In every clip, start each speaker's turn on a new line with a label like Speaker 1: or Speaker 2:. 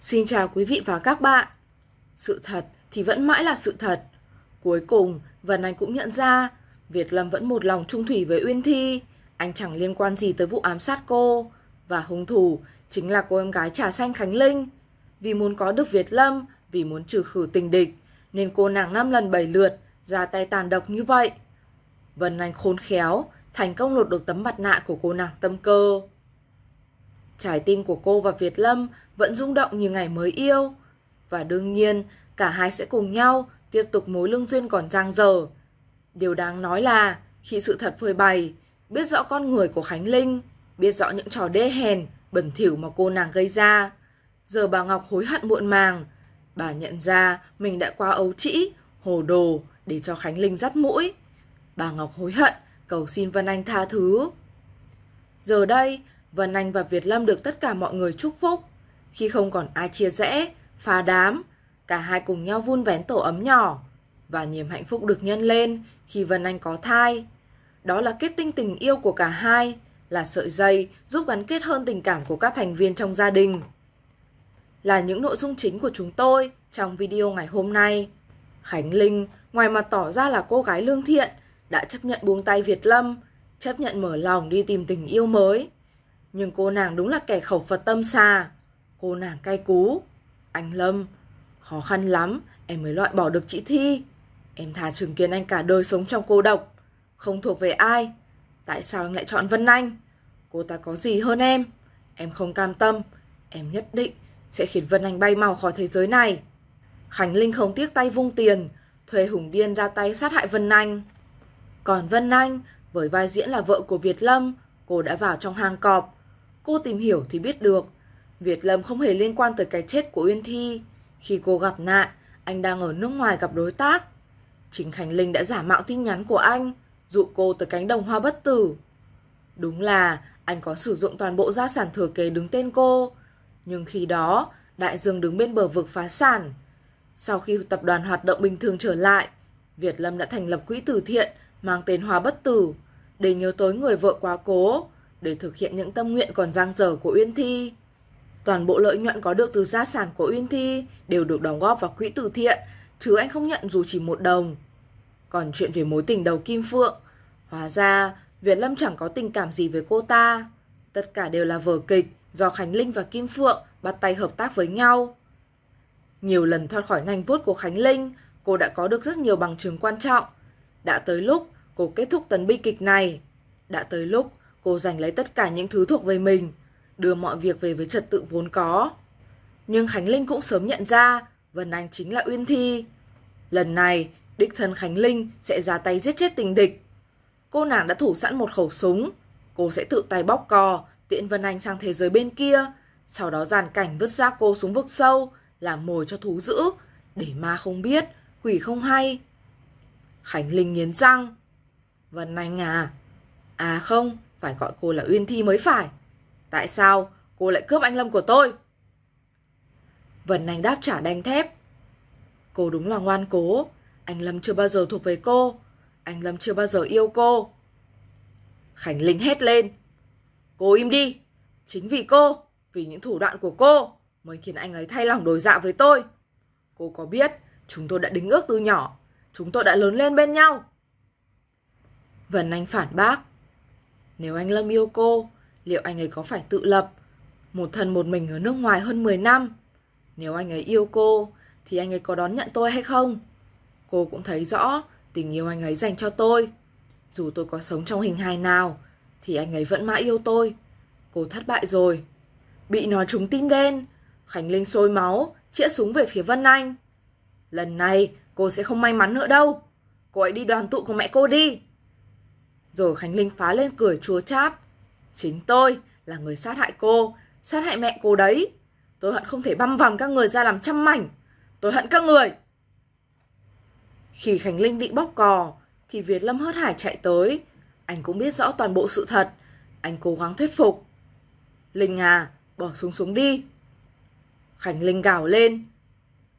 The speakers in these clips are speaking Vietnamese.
Speaker 1: Xin chào quý vị và các bạn. Sự thật thì vẫn mãi là sự thật. Cuối cùng, Vân Anh cũng nhận ra, Việt Lâm vẫn một lòng trung thủy với Uyên Thi. Anh chẳng liên quan gì tới vụ ám sát cô. Và hung thủ chính là cô em gái trà xanh Khánh Linh. Vì muốn có được Việt Lâm, vì muốn trừ khử tình địch, nên cô nàng năm lần bảy lượt ra tay tàn độc như vậy. Vân Anh khôn khéo, thành công lột được tấm mặt nạ của cô nàng tâm cơ. Trái tim của cô và Việt Lâm vẫn rung động như ngày mới yêu. Và đương nhiên, cả hai sẽ cùng nhau tiếp tục mối lương duyên còn dang dở. Điều đáng nói là, khi sự thật phơi bày, biết rõ con người của Khánh Linh, biết rõ những trò đê hèn, bẩn thỉu mà cô nàng gây ra. Giờ bà Ngọc hối hận muộn màng, bà nhận ra mình đã quá ấu trĩ, hồ đồ để cho Khánh Linh dắt mũi. Bà Ngọc hối hận, cầu xin Vân Anh tha thứ. Giờ đây, Vân Anh và Việt Lâm được tất cả mọi người chúc phúc. Khi không còn ai chia rẽ, phá đám, cả hai cùng nhau vun vén tổ ấm nhỏ. Và niềm hạnh phúc được nhân lên khi Vân Anh có thai. Đó là kết tinh tình yêu của cả hai, là sợi dây giúp gắn kết hơn tình cảm của các thành viên trong gia đình. Là những nội dung chính của chúng tôi trong video ngày hôm nay. Khánh Linh, ngoài mặt tỏ ra là cô gái lương thiện, đã chấp nhận buông tay Việt Lâm, chấp nhận mở lòng đi tìm tình yêu mới. Nhưng cô nàng đúng là kẻ khẩu Phật tâm xa. Cô nàng cay cú. Anh Lâm, khó khăn lắm em mới loại bỏ được chị Thi. Em thà chứng kiến anh cả đời sống trong cô độc. Không thuộc về ai. Tại sao anh lại chọn Vân Anh? Cô ta có gì hơn em? Em không cam tâm. Em nhất định sẽ khiến Vân Anh bay màu khỏi thế giới này. Khánh Linh không tiếc tay vung tiền, thuê Hùng Điên ra tay sát hại Vân Anh. Còn Vân Anh, với vai diễn là vợ của Việt Lâm, cô đã vào trong hang cọp, Cô tìm hiểu thì biết được, Việt Lâm không hề liên quan tới cái chết của Uyên Thi. Khi cô gặp nạn, anh đang ở nước ngoài gặp đối tác. chính Khánh Linh đã giả mạo tin nhắn của anh, dụ cô tới cánh đồng hoa bất tử. Đúng là anh có sử dụng toàn bộ gia sản thừa kế đứng tên cô. Nhưng khi đó, Đại Dương đứng bên bờ vực phá sản. Sau khi tập đoàn hoạt động bình thường trở lại, Việt Lâm đã thành lập quỹ từ thiện mang tên Hoa Bất Tử để nhớ tới người vợ quá cố để thực hiện những tâm nguyện còn dang dở của Uyên Thi. Toàn bộ lợi nhuận có được từ gia sản của Uyên Thi đều được đóng góp vào quỹ từ thiện, chứ anh không nhận dù chỉ một đồng. Còn chuyện về mối tình đầu Kim Phượng, hóa ra Việt Lâm chẳng có tình cảm gì với cô ta. Tất cả đều là vở kịch do Khánh Linh và Kim Phượng bắt tay hợp tác với nhau. Nhiều lần thoát khỏi nành vuốt của Khánh Linh, cô đã có được rất nhiều bằng chứng quan trọng. Đã tới lúc cô kết thúc tấn bi kịch này. Đã tới lúc cô giành lấy tất cả những thứ thuộc về mình, đưa mọi việc về với trật tự vốn có. Nhưng Khánh Linh cũng sớm nhận ra Vân Anh chính là Uyên Thi. Lần này, đích thân Khánh Linh sẽ ra tay giết chết tình địch. Cô nàng đã thủ sẵn một khẩu súng, cô sẽ tự tay bóp cò, tiện Vân Anh sang thế giới bên kia, sau đó giàn cảnh vứt ra cô xuống vực sâu, làm mồi cho thú dữ, để ma không biết, quỷ không hay. Khánh Linh nghiến răng. Vân Anh à, à không, phải gọi cô là Uyên Thi mới phải. Tại sao cô lại cướp anh Lâm của tôi? Vân Anh đáp trả đanh thép. Cô đúng là ngoan cố. Anh Lâm chưa bao giờ thuộc về cô. Anh Lâm chưa bao giờ yêu cô. Khánh Linh hét lên. Cô im đi. Chính vì cô, vì những thủ đoạn của cô mới khiến anh ấy thay lòng đổi dạ với tôi. Cô có biết chúng tôi đã đính ước từ nhỏ, chúng tôi đã lớn lên bên nhau. Vân Anh phản bác. Nếu anh Lâm yêu cô, liệu anh ấy có phải tự lập, một thân một mình ở nước ngoài hơn 10 năm? Nếu anh ấy yêu cô, thì anh ấy có đón nhận tôi hay không? Cô cũng thấy rõ tình yêu anh ấy dành cho tôi. Dù tôi có sống trong hình hài nào, thì anh ấy vẫn mãi yêu tôi. Cô thất bại rồi. Bị nói trúng tim đen, Khánh Linh sôi máu, chĩa súng về phía Vân Anh. Lần này cô sẽ không may mắn nữa đâu. Cô ấy đi đoàn tụ của mẹ cô đi. Rồi Khánh Linh phá lên cười chúa chát. Chính tôi là người sát hại cô, sát hại mẹ cô đấy. Tôi hận không thể băm vằm các người ra làm trăm mảnh. Tôi hận các người. Khi Khánh Linh định bóc cò, thì Việt Lâm hớt hải chạy tới. Anh cũng biết rõ toàn bộ sự thật. Anh cố gắng thuyết phục. Linh à, bỏ xuống xuống đi. Khánh Linh gào lên.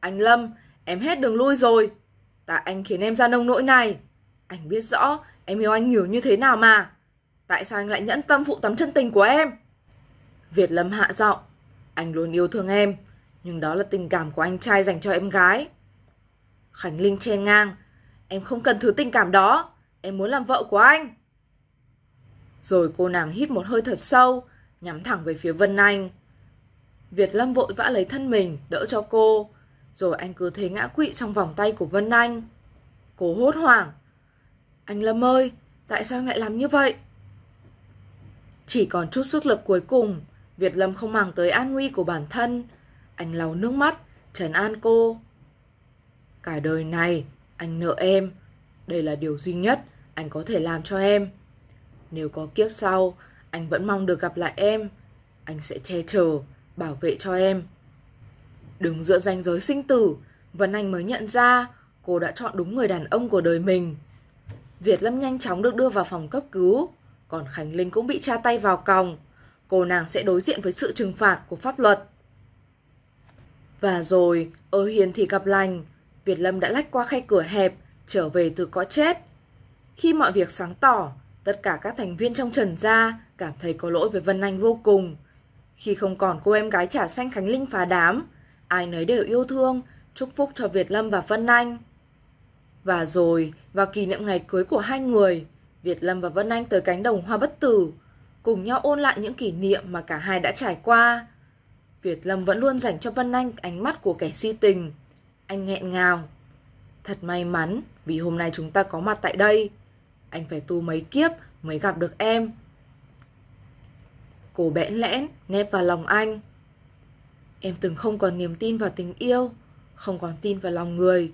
Speaker 1: Anh Lâm, em hết đường lui rồi. Tại anh khiến em ra nông nỗi này. Anh biết rõ Em yêu anh nhiều như thế nào mà Tại sao anh lại nhẫn tâm phụ tấm chân tình của em Việt Lâm hạ giọng Anh luôn yêu thương em Nhưng đó là tình cảm của anh trai dành cho em gái Khánh Linh chen ngang Em không cần thứ tình cảm đó Em muốn làm vợ của anh Rồi cô nàng hít một hơi thật sâu Nhắm thẳng về phía Vân Anh Việt Lâm vội vã lấy thân mình Đỡ cho cô Rồi anh cứ thế ngã quỵ trong vòng tay của Vân Anh Cô hốt hoảng anh Lâm ơi, tại sao anh lại làm như vậy? Chỉ còn chút sức lực cuối cùng, Việt Lâm không màng tới an nguy của bản thân. Anh lau nước mắt, trấn an cô. Cả đời này, anh nợ em. Đây là điều duy nhất anh có thể làm cho em. Nếu có kiếp sau, anh vẫn mong được gặp lại em. Anh sẽ che chở, bảo vệ cho em. Đứng giữa ranh giới sinh tử, Vân Anh mới nhận ra cô đã chọn đúng người đàn ông của đời mình. Việt Lâm nhanh chóng được đưa vào phòng cấp cứu, còn Khánh Linh cũng bị tra tay vào còng. Cô nàng sẽ đối diện với sự trừng phạt của pháp luật. Và rồi, ở hiền thì gặp lành, Việt Lâm đã lách qua khay cửa hẹp, trở về từ cõi chết. Khi mọi việc sáng tỏ, tất cả các thành viên trong Trần Gia cảm thấy có lỗi với Vân Anh vô cùng. Khi không còn cô em gái trả xanh Khánh Linh phá đám, ai nấy đều yêu thương, chúc phúc cho Việt Lâm và Vân Anh. Và rồi, vào kỷ niệm ngày cưới của hai người, Việt Lâm và Vân Anh tới cánh đồng hoa bất tử, cùng nhau ôn lại những kỷ niệm mà cả hai đã trải qua. Việt Lâm vẫn luôn dành cho Vân Anh ánh mắt của kẻ si tình. Anh nghẹn ngào. Thật may mắn vì hôm nay chúng ta có mặt tại đây. Anh phải tu mấy kiếp mới gặp được em. Cô bẽn lẽn, nép vào lòng anh. Em từng không còn niềm tin vào tình yêu, không còn tin vào lòng người.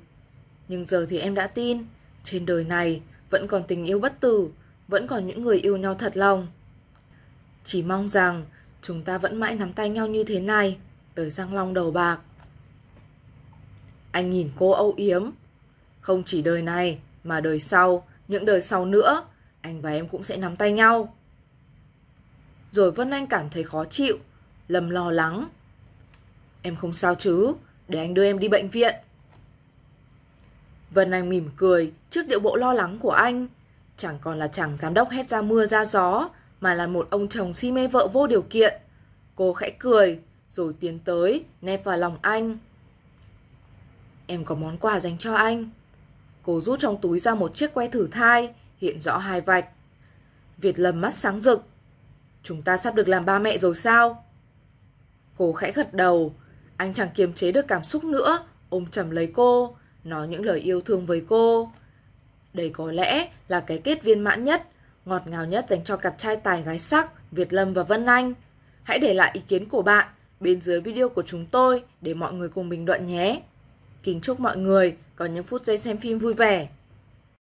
Speaker 1: Nhưng giờ thì em đã tin, trên đời này vẫn còn tình yêu bất tử, vẫn còn những người yêu nhau thật lòng. Chỉ mong rằng chúng ta vẫn mãi nắm tay nhau như thế này, tới răng long đầu bạc. Anh nhìn cô âu yếm, không chỉ đời này mà đời sau, những đời sau nữa, anh và em cũng sẽ nắm tay nhau. Rồi Vân Anh cảm thấy khó chịu, lầm lo lắng. Em không sao chứ, để anh đưa em đi bệnh viện. Vân Anh mỉm cười trước điệu bộ lo lắng của anh. Chẳng còn là chàng giám đốc hét ra mưa ra gió, mà là một ông chồng si mê vợ vô điều kiện. Cô khẽ cười, rồi tiến tới, nép vào lòng anh. Em có món quà dành cho anh. Cô rút trong túi ra một chiếc que thử thai, hiện rõ hai vạch. Việt lầm mắt sáng rực. Chúng ta sắp được làm ba mẹ rồi sao? Cô khẽ gật đầu, anh chẳng kiềm chế được cảm xúc nữa, ôm chầm lấy cô, nói những lời yêu thương với cô. Đây có lẽ là cái kết viên mãn nhất, ngọt ngào nhất dành cho cặp trai tài gái sắc Việt Lâm và Vân Anh. Hãy để lại ý kiến của bạn bên dưới video của chúng tôi để mọi người cùng bình luận nhé. Kính chúc mọi người có những phút giây xem phim vui vẻ.